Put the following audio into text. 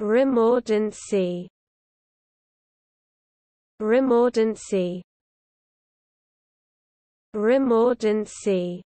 Remordancy Remordancy Remordancy